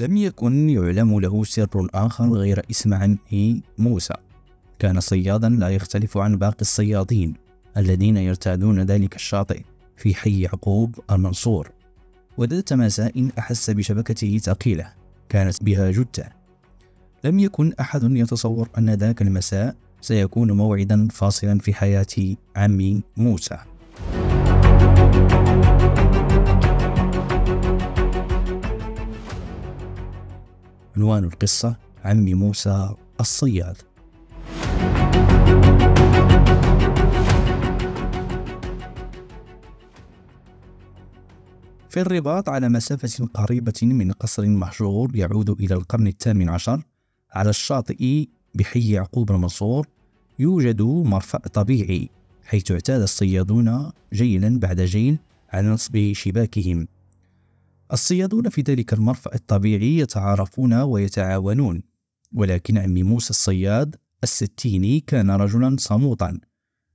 لم يكن يعلم له سر آخر غير اسم عمه موسى كان صيادا لا يختلف عن باقي الصيادين الذين يرتادون ذلك الشاطئ في حي يعقوب المنصور وذات مساء أحس بشبكته ثقيلة كانت بها جتة لم يكن أحد يتصور أن ذاك المساء سيكون موعدا فاصلا في حياة عمي موسى عنوان القصة عمي موسى الصياد في الرباط على مسافة قريبة من قصر محجور يعود إلى القرن الثامن عشر على الشاطئ بحي يعقوب المنصور يوجد مرفأ طبيعي حيث اعتاد الصيادون جيلا بعد جيل على نصب شباكهم الصيادون في ذلك المرفأ الطبيعي يتعارفون ويتعاونون ولكن عمي موسى الصياد الستيني كان رجلا صموطا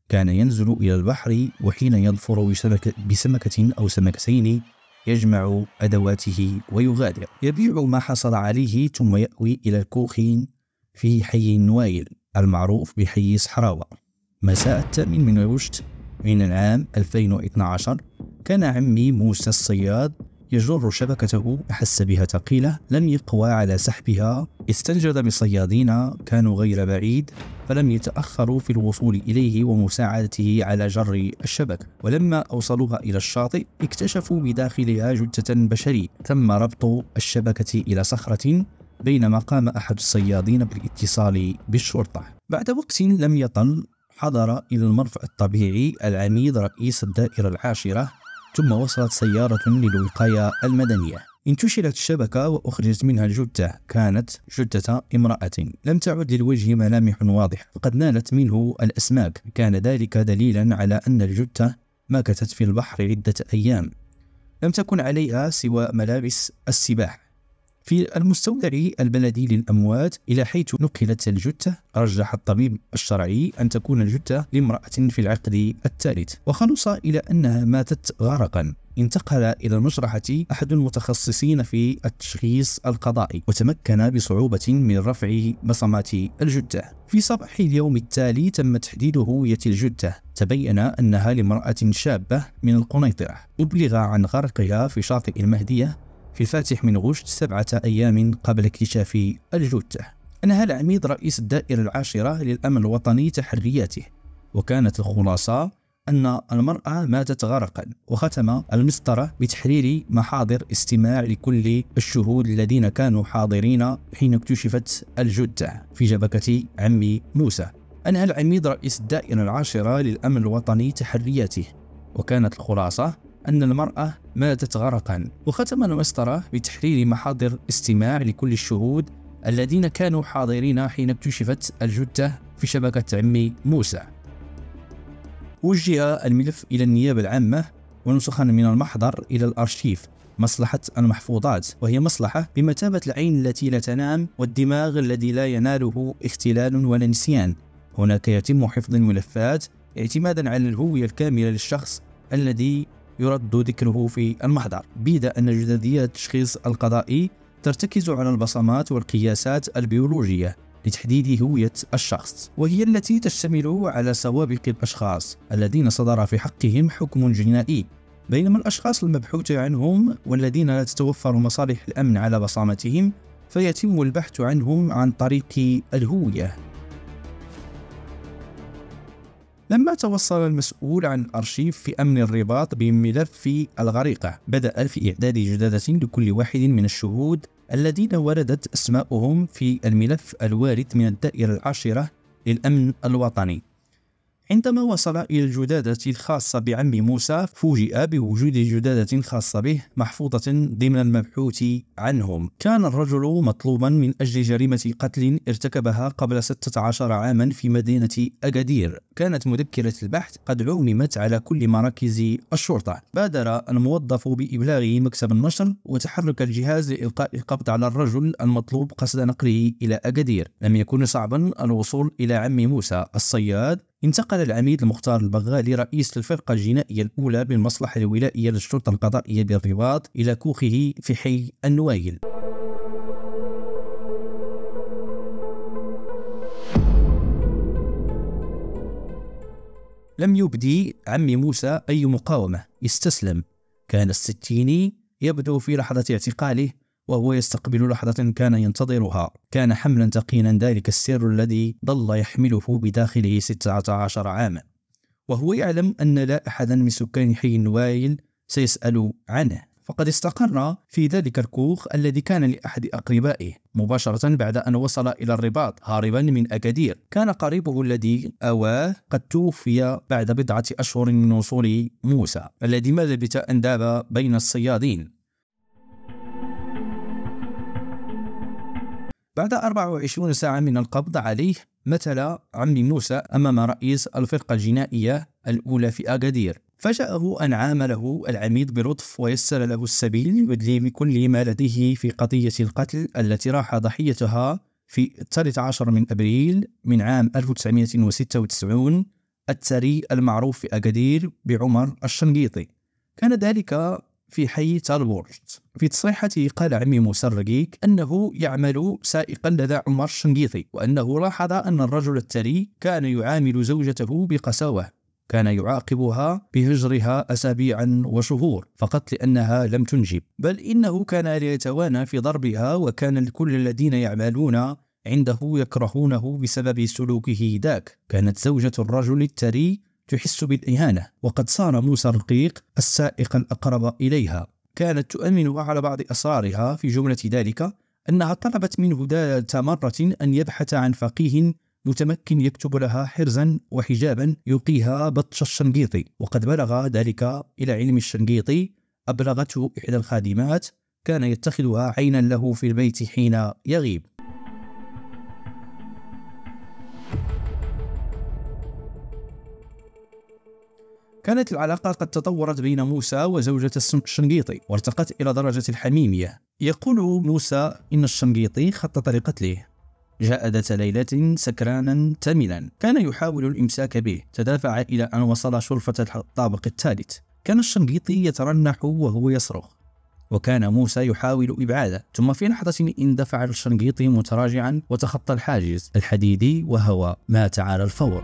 كان ينزل إلى البحر وحين يظفر بسمكة, بسمكة أو سمكتين يجمع أدواته ويغادر يبيع ما حصل عليه ثم يأوي إلى الكوخ في حي النوايل المعروف بحي صحراوة مساء الثامن من غشت من العام 2012 كان عمي موسى الصياد يجر شبكته أحس بها ثقيلة لم يقوى على سحبها استنجد بصيادين كانوا غير بعيد فلم يتأخروا في الوصول إليه ومساعدته على جر الشبكة ولما أوصلوها إلى الشاطئ اكتشفوا بداخلها جثة بشري تم ربط الشبكة إلى صخرة بينما قام أحد الصيادين بالاتصال بالشرطة بعد وقت لم يطل حضر إلى المرفأ الطبيعي العميد رئيس الدائرة العاشرة ثم وصلت سيارة للوقاية المدنية انتشلت الشبكة وأخرجت منها الجثة كانت جثة امرأة لم تعد للوجه ملامح واضحة فقد نالت منه الأسماك كان ذلك دليلا على أن الجثة مكثت في البحر عدة أيام لم تكن عليها سوى ملابس السباحة في المستودع البلدي للأموات إلى حيث نقلت الجثة رجح الطبيب الشرعي أن تكون الجثة لامرأة في العقد الثالث وخلص إلى أنها ماتت غرقا انتقل إلى المجرحة أحد المتخصصين في التشخيص القضائي وتمكن بصعوبة من رفع بصمات الجثة في صباح اليوم التالي تم تحديد هوية الجثة تبين أنها لامرأة شابة من القنيطرة أبلغ عن غرقها في شاطئ المهدية في فاتح من غشت سبعة أيام قبل اكتشاف الجثة أنهى العميد رئيس الدائرة العاشرة للأمن الوطني تحرياته وكانت الخلاصة أن المرأة ماتت غرقا وختم المسطرة بتحرير محاضر استماع لكل الشهود الذين كانوا حاضرين حين اكتشفت الجدة في شبكة عمي موسى أنهى العميد رئيس الدائرة العاشرة للأمن الوطني تحرياته وكانت الخلاصة أن المرأة ماتت غرقا وختم المسطرة بتحرير محاضر استماع لكل الشهود الذين كانوا حاضرين حين اكتشفت الجثة في شبكة عمي موسى وجه الملف إلى النيابة العامة ونسخا من المحضر إلى الأرشيف مصلحة المحفوظات وهي مصلحة بمثابة العين التي لا تنام والدماغ الذي لا يناله اختلال ولا نسيان هناك يتم حفظ الملفات اعتمادا على الهوية الكاملة للشخص الذي يرد ذكره في المحضر بيد أن جدادية التشخيص القضائي ترتكز على البصمات والقياسات البيولوجية لتحديد هوية الشخص وهي التي تشتمل على سوابق الأشخاص الذين صدر في حقهم حكم جنائي بينما الأشخاص المبحوث عنهم والذين لا تتوفر مصالح الأمن على بصمتهم فيتم البحث عنهم عن طريق الهوية لما توصل المسؤول عن الأرشيف في أمن الرباط بملف الغريقة بدأ في إعداد جدادة لكل واحد من الشهود الذين وردت أسماؤهم في الملف الوارد من الدائرة العاشرة للأمن الوطني عندما وصل إلى الجدادة الخاصة بعم موسى فوجئ بوجود جدادة خاصة به محفوظة ضمن المبحوث عنهم كان الرجل مطلوبا من أجل جريمة قتل ارتكبها قبل 16 عاما في مدينة أكادير كانت مذكرة البحث قد عممت على كل مراكز الشرطة بادر الموظف بإبلاغ مكتب النشر وتحرك الجهاز لإلقاء القبض على الرجل المطلوب قصد نقله إلى أكادير لم يكن صعبا الوصول إلى عم موسى الصياد انتقل العميد المختار البغالي رئيس الفرقة الجنائية الأولى بالمصلحة الولائية للشرطة القضائية بالرباط إلى كوخه في حي النوايل لم يبدي عمي موسى أي مقاومة استسلم كان الستيني يبدو في لحظة اعتقاله وهو يستقبل لحظة كان ينتظرها كان حملا تقينا ذلك السر الذي ظل يحمله بداخله 16 عاما وهو يعلم أن لا أحدا من سكان حي النوايل سيسأل عنه فقد استقر في ذلك الكوخ الذي كان لأحد أقربائه مباشرة بعد أن وصل إلى الرباط هاربا من أكادير كان قريبه الذي أواه قد توفي بعد بضعة أشهر من وصول موسى الذي ما لبث أن داب بين الصيادين بعد 24 ساعة من القبض عليه مثل عمي موسى أمام رئيس الفرقة الجنائية الأولى في أغادير فجاءه أن عامله العميد بلطف ويسر له السبيل لبدل كل ما لديه في قضية القتل التي راح ضحيتها في 13 من أبريل من عام 1996 الثري المعروف في أكادير بعمر الشنقيطي كان ذلك في حي تالبورت في تصريحته قال عمي الرقيق أنه يعمل سائقا لدى عمر الشنقيطي وأنه لاحظ أن الرجل التري كان يعامل زوجته بقساوة كان يعاقبها بهجرها أسابيعا وشهور فقط لأنها لم تنجب بل إنه كان ليتوانى في ضربها وكان لكل الذين يعملون عنده يكرهونه بسبب سلوكه ذاك كانت زوجة الرجل التري تحس بالإهانة وقد صار موسى الرقيق السائق الأقرب إليها كانت تؤمن على بعض أسرارها في جملة ذلك أنها طلبت منه ذات مرة أن يبحث عن فقيه متمكن يكتب لها حرزا وحجابا يلقيها بطش الشنقيطي وقد بلغ ذلك إلى علم الشنقيطي أبلغته إحدى الخادمات كان يتخذها عينا له في البيت حين يغيب كانت العلاقة قد تطورت بين موسى وزوجة الشنقيطي وارتقت إلى درجة الحميمية يقول موسى إن الشنقيطي خطط لقتله جاء ذات ليلة سكرانا تملا كان يحاول الإمساك به تدافع إلى أن وصل شرفة الطابق الثالث كان الشنقيطي يترنح وهو يصرخ وكان موسى يحاول إبعاده ثم في لحظة اندفع الشنقيطي متراجعا وتخطى الحاجز الحديدي وهوى مات على الفور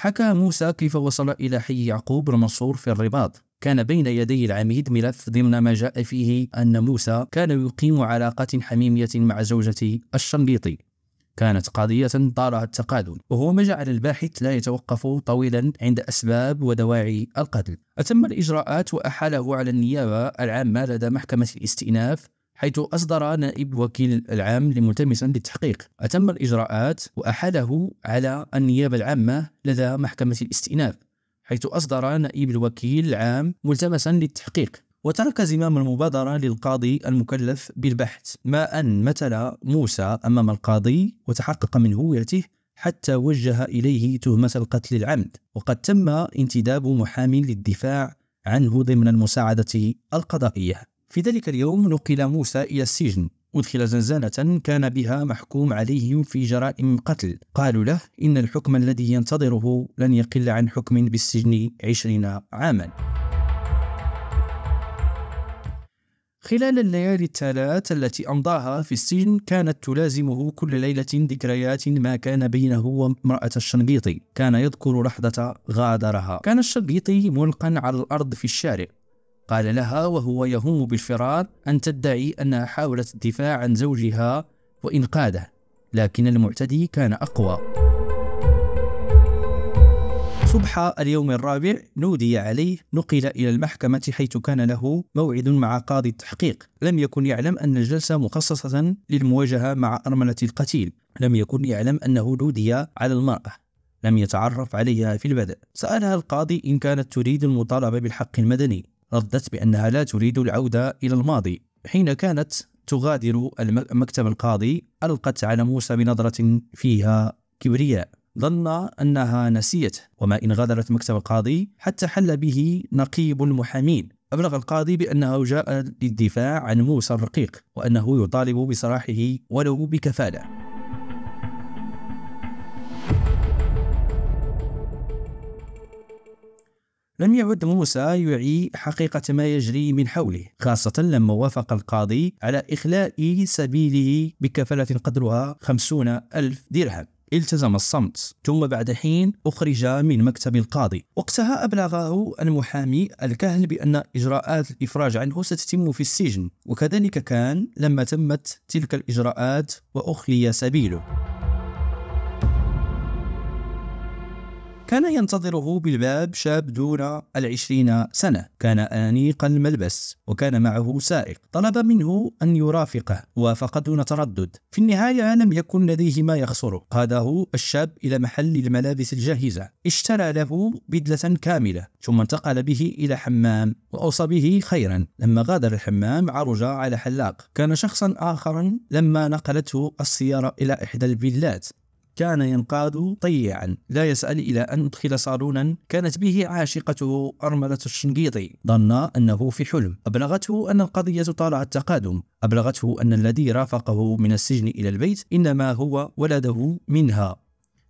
حكى موسى كيف وصل إلى حي يعقوب المنصور في الرباط كان بين يدي العميد ملف ضمن ما جاء فيه أن موسى كان يقيم علاقة حميمية مع زوجة الشنقيطي كانت قضية طالها التقادم وهو ما جعل الباحث لا يتوقف طويلا عند أسباب ودواعي القتل أتم الإجراءات وأحاله على النيابة العامة لدى محكمة الاستئناف حيث أصدر نائب وكيل العام ملتمسا للتحقيق أتم الإجراءات وأحاله على النيابة العامة لدى محكمة الاستئناف حيث أصدر نائب الوكيل العام ملتمسا للتحقيق وترك زمام المبادرة للقاضي المكلف بالبحث ما أن مثل موسى أمام القاضي وتحقق من هويته حتى وجه إليه تهمة القتل العمد وقد تم انتداب محامي للدفاع عنه ضمن المساعدة القضائية في ذلك اليوم نقل موسى إلى السجن أدخل زنزانة كان بها محكوم عليهم في جرائم قتل قالوا له إن الحكم الذي ينتظره لن يقل عن حكم بالسجن عشرين عاما خلال الليالي الثلاث التي أمضاها في السجن كانت تلازمه كل ليلة ذكريات ما كان بينه وامرأة الشنقيطي كان يذكر لحظة غادرها كان الشنقيطي ملقا على الأرض في الشارع قال لها وهو يهم بالفرار أن تدعي أنها حاولت الدفاع عن زوجها وإنقاذه لكن المعتدي كان أقوى صبح اليوم الرابع نودي عليه نقل إلى المحكمة حيث كان له موعد مع قاضي التحقيق لم يكن يعلم أن الجلسة مخصصة للمواجهة مع أرملة القتيل لم يكن يعلم أنه نودي على المرأة لم يتعرف عليها في البدء سألها القاضي إن كانت تريد المطالبة بالحق المدني ردت بأنها لا تريد العودة إلى الماضي حين كانت تغادر مكتب القاضي ألقت على موسى بنظرة فيها كبرياء ظن أنها نسيته وما إن غادرت مكتب القاضي حتى حل به نقيب المحامين أبلغ القاضي بأنه جاء للدفاع عن موسى الرقيق وأنه يطالب بصلاحه ولو بكفالة لم يعد موسى يعي حقيقة ما يجري من حوله خاصة لما وافق القاضي على إخلاء سبيله بكفالة قدرها خمسون ألف درهم التزم الصمت ثم بعد حين أخرج من مكتب القاضي وقتها أبلغه المحامي الكهل بأن إجراءات الإفراج عنه ستتم في السجن وكذلك كان لما تمت تلك الإجراءات وأخلي سبيله كان ينتظره بالباب شاب دون العشرين سنة كان أنيق الملبس وكان معه سائق طلب منه أن يرافقه وافق دون تردد في النهاية لم يكن لديه ما يخسره قاده الشاب إلى محل الملابس الجاهزة اشترى له بدلة كاملة ثم انتقل به إلى حمام وأوصى به خيرا لما غادر الحمام عرج على حلاق كان شخصا آخر لما نقلته السيارة إلى إحدى الفيلات كان ينقاد طيعا لا يسأل إلى أن أدخل صالونا كانت به عاشقته أرملة الشنقيطي ظن أنه في حلم أبلغته أن القضية طالعت التقادم أبلغته أن الذي رافقه من السجن إلى البيت إنما هو ولده منها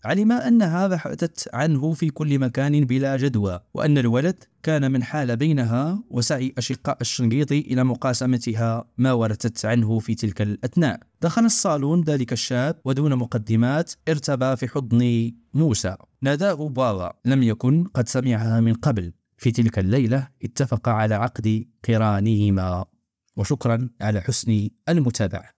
علم أن هذا حدث عنه في كل مكان بلا جدوى وأن الولد كان من حال بينها وسعي أشقاء الشنقيطي إلى مقاسمتها ما ورثت عنه في تلك الأثناء دخل الصالون ذلك الشاب ودون مقدمات ارتبى في حضن موسى ناداه بابا لم يكن قد سمعها من قبل في تلك الليلة اتفق على عقد قرانهما وشكرا على حسن المتابعة